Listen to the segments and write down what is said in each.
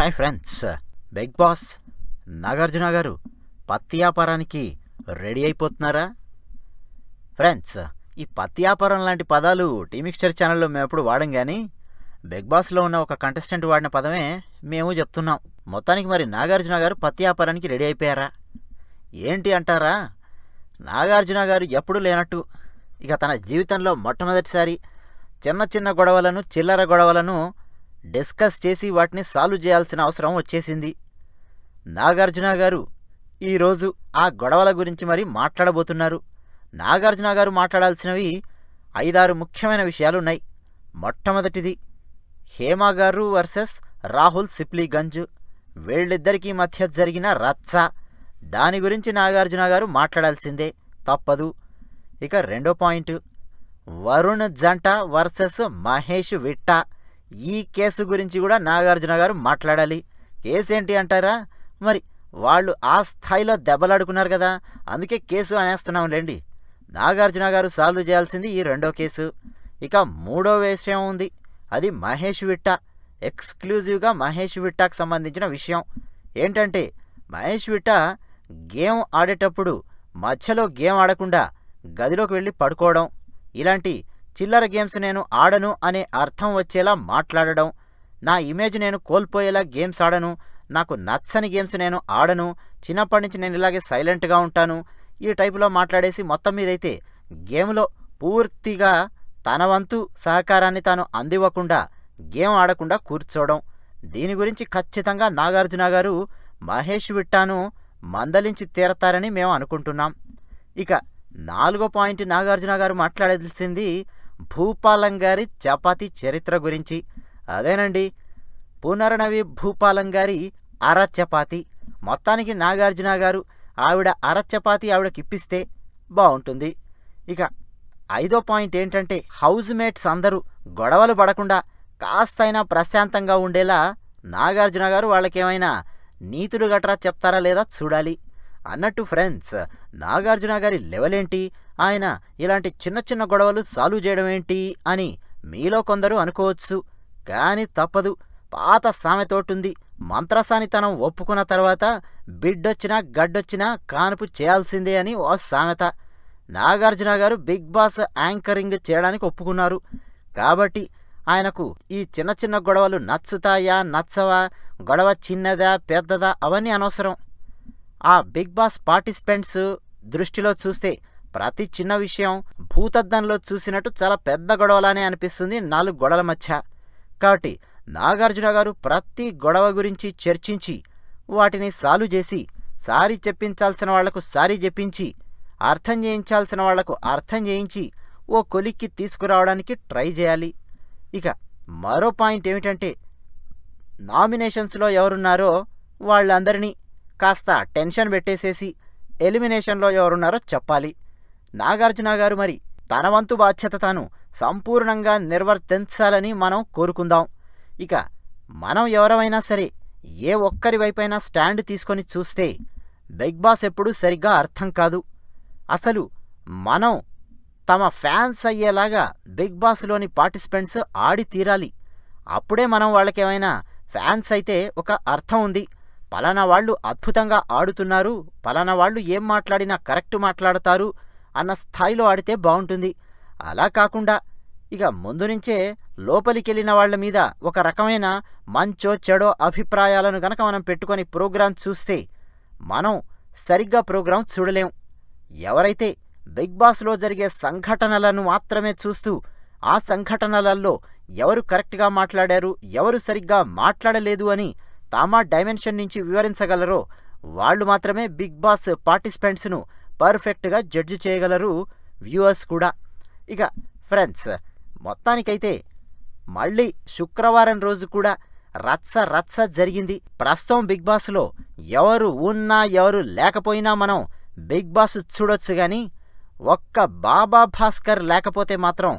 hi friends Bigg Boss Nagarjuna garu పత్తి వ్యాపారానికి ready అయిపోతున్నారా friends ఈ పత్తి వ్యాపారం లాంటి పదాలు మిక్స్చర్ ఛానల్లో మేము ఎప్పుడు వాడం కానీ బిగ్ బాస్లో ఉన్న ఒక కంటెస్టెంట్ వాడిన పదమే మేము చెప్తున్నాం మొత్తానికి మరి నాగార్జున గారు పత్తి వ్యాపారానికి రెడీ అయిపోయారా ఏంటి అంటారా నాగార్జున గారు ఎప్పుడూ లేనట్టు ఇక తన జీవితంలో మొట్టమొదటిసారి చిన్న చిన్న గొడవలను చిల్లర గొడవలను డిస్కస్ చేసి వాటిని సాల్వ్ చేయాల్సిన అవసరం వచ్చేసింది నాగార్జున గారు ఈరోజు ఆ గొడవల గురించి మరి మాట్లాడబోతున్నారు నాగార్జున గారు మాట్లాడాల్సినవి ఐదారు ముఖ్యమైన విషయాలున్నాయి మొట్టమొదటిది హేమాగారు వర్సెస్ రాహుల్ సిప్లీగంజ్ వీళ్ళిద్దరికీ మధ్య జరిగిన రత్స దాని గురించి నాగార్జున గారు మాట్లాడాల్సిందే తప్పదు ఇక రెండో పాయింట్ వరుణ్ జంట వర్సెస్ మహేష్ విట్టా ఈ కేసు గురించి కూడా నాగార్జున గారు మాట్లాడాలి కేసేంటి అంటారా మరి వాళ్ళు ఆ స్థాయిలో దెబ్బలాడుకున్నారు కదా అందుకే కేసు అనేస్తున్నాం రండి నాగార్జున గారు సాల్వ్ చేయాల్సింది ఈ రెండో కేసు ఇక మూడో విషయం ఉంది అది మహేష్ విట్ట ఎక్స్క్లూజివ్గా మహేష్ విట్టాకు సంబంధించిన విషయం ఏంటంటే మహేష్ విట్ట గేమ్ ఆడేటప్పుడు మధ్యలో గేమ్ ఆడకుండా గదిలోకి వెళ్ళి పడుకోవడం ఇలాంటి చిల్లర గేమ్స్ నేను ఆడను అనే అర్థం వచ్చేలా మాట్లాడడం నా ఇమేజ్ నేను కోల్పోయేలా గేమ్స్ ఆడను నాకు నచ్చని గేమ్స్ నేను ఆడను చిన్నప్పటి నుంచి నేను ఇలాగే సైలెంట్గా ఉంటాను ఈ టైపులో మాట్లాడేసి మొత్తం మీదైతే గేమ్లో పూర్తిగా తన వంతు సహకారాన్ని తాను అందివ్వకుండా గేమ్ ఆడకుండా కూర్చోవడం దీని గురించి ఖచ్చితంగా నాగార్జున గారు మహేష్ విట్టాను మందలించి తీరతారని మేము అనుకుంటున్నాం ఇక నాలుగో పాయింట్ నాగార్జున గారు మాట్లాడాల్సింది భూపాలం గారి చపాతి చరిత్ర గురించి అదేనండి పునర్నవి భూపాలం గారి అర చపాతి మొత్తానికి నాగార్జున గారు ఆవిడ అర చపాతి ఆవిడకి ఇప్పిస్తే బాగుంటుంది ఇక ఐదో పాయింట్ ఏంటంటే హౌస్ మేట్స్ అందరూ గొడవలు పడకుండా కాస్తైనా ప్రశాంతంగా ఉండేలా నాగార్జున గారు వాళ్ళకేమైనా నీతులు గట్రా చెప్తారా లేదా చూడాలి అన్నట్టు ఫ్రెండ్స్ నాగార్జున గారి లెవెల్ ఏంటి ఆయన ఇలాంటి చిన్న చిన్న గొడవలు సాల్వ్ చేయడమేంటి అని మీలో కొందరు అనుకోవచ్చు కానీ తప్పదు పాత సామెతోటుంది మంత్రసానితనం ఒప్పుకున్న తర్వాత బిడ్డొచ్చినా గడ్డొచ్చినా కానుపు చేయాల్సిందే అని ఓ సామెత నాగార్జున గారు బిగ్ బాస్ యాంకరింగ్ చేయడానికి ఒప్పుకున్నారు కాబట్టి ఆయనకు ఈ చిన్న చిన్న గొడవలు నచ్చుతాయా నచ్చవా గొడవ చిన్నదా పెద్దదా అవన్నీ అనవసరం ఆ బిగ్ బాస్ పార్టిసిపెంట్స్ దృష్టిలో చూస్తే ప్రతి చిన్న విషయం భూతద్దంలో చూసినట్టు చాలా పెద్ద గొడవలానే అనిపిస్తుంది నాలుగు గొడవల మధ్య కాబట్టి నాగార్జున గారు ప్రతి గొడవ గురించి చర్చించి వాటిని సాల్వ్ చేసి సారీ చెప్పించాల్సిన వాళ్లకు సారీ చెప్పించి అర్థం చేయించాల్సిన వాళ్లకు అర్థం చేయించి ఓ కొలిక్కి తీసుకురావడానికి ట్రై చేయాలి ఇక మరో పాయింట్ ఏమిటంటే నామినేషన్స్లో ఎవరున్నారో వాళ్ళందరినీ కాస్త టెన్షన్ పెట్టేసేసి ఎలిమినేషన్లో ఎవరున్నారో చెప్పాలి నాగార్జున గారు మరి తన వంతు బాధ్యత తాను సంపూర్ణంగా నిర్వర్తించాలని మనం కోరుకుందాం ఇక మనం ఎవరమైనా సరే ఏ ఒక్కరి వైపైనా స్టాండ్ తీసుకొని చూస్తే బిగ్ బాస్ ఎప్పుడూ సరిగ్గా అర్థం కాదు అసలు మనం తమ ఫ్యాన్స్ అయ్యేలాగా బిగ్ బాస్లోని పార్టిసిపెంట్స్ ఆడి తీరాలి అప్పుడే మనం వాళ్ళకేమైనా ఫ్యాన్స్ అయితే ఒక అర్థం ఉంది పలానా వాళ్ళు అద్భుతంగా ఆడుతున్నారు పలానా వాళ్ళు ఏం మాట్లాడినా కరెక్ట్ మాట్లాడతారు అన్న స్థాయిలో ఆడితే బాగుంటుంది అలా కాకుండా ఇక ముందు నుంచే లోపలికెళ్ళిన వాళ్ళ మీద ఒక రకమైన మంచో చెడో అభిప్రాయాలను గనక మనం పెట్టుకొని ప్రోగ్రాం చూస్తే మనం సరిగ్గా ప్రోగ్రాం చూడలేం ఎవరైతే బిగ్ బాస్లో జరిగే సంఘటనలను మాత్రమే చూస్తూ ఆ సంఘటనలలో ఎవరు కరెక్ట్గా మాట్లాడారు ఎవరు సరిగ్గా మాట్లాడలేదు అని తామా డైమెన్షన్ నుంచి వివరించగలరో వాళ్ళు మాత్రమే బిగ్ బాస్ పార్టిసిపెంట్స్ను పర్ఫెక్ట్గా జడ్జ్ చేయగలరు వ్యూవర్స్ కూడా ఇక ఫ్రెండ్స్ మొత్తానికైతే మళ్ళీ శుక్రవారం రోజు కూడా రచ్చ రచ్చ జరిగింది ప్రస్తుతం బిగ్ బాస్లో ఎవరు ఉన్నా ఎవరు లేకపోయినా మనం బిగ్ బాస్ చూడొచ్చు కానీ ఒక్క బాబా భాస్కర్ లేకపోతే మాత్రం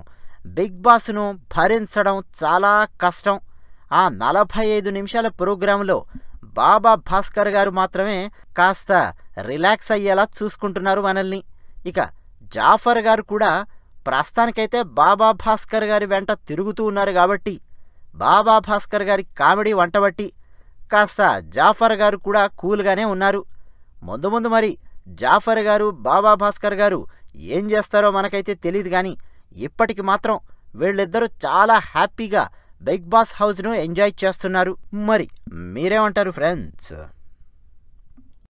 బిగ్ బాస్ను భరించడం చాలా కష్టం ఆ నలభై ఐదు నిమిషాల ప్రోగ్రాంలో బాబా భాస్కర్ గారు మాత్రమే కాస్త రిలాక్స్ అయ్యేలా చూసుకుంటున్నారు మనల్ని ఇక జాఫర్ గారు కూడా ప్రస్తుతానికైతే బాబా భాస్కర్ గారి వెంట తిరుగుతూ ఉన్నారు కాబట్టి బాబా భాస్కర్ గారి కామెడీ వంటబట్టి కాస్త జాఫర్ గారు కూడా కూల్గానే ఉన్నారు ముందు ముందు మరి జాఫర్ గారు బాబా భాస్కర్ గారు ఏం చేస్తారో మనకైతే తెలియదు కానీ ఇప్పటికి మాత్రం వీళ్ళిద్దరూ చాలా హ్యాపీగా బిగ్ బాస్ హౌస్ను ఎంజాయ్ చేస్తున్నారు మరి మీరేమంటారు ఫ్రెండ్స్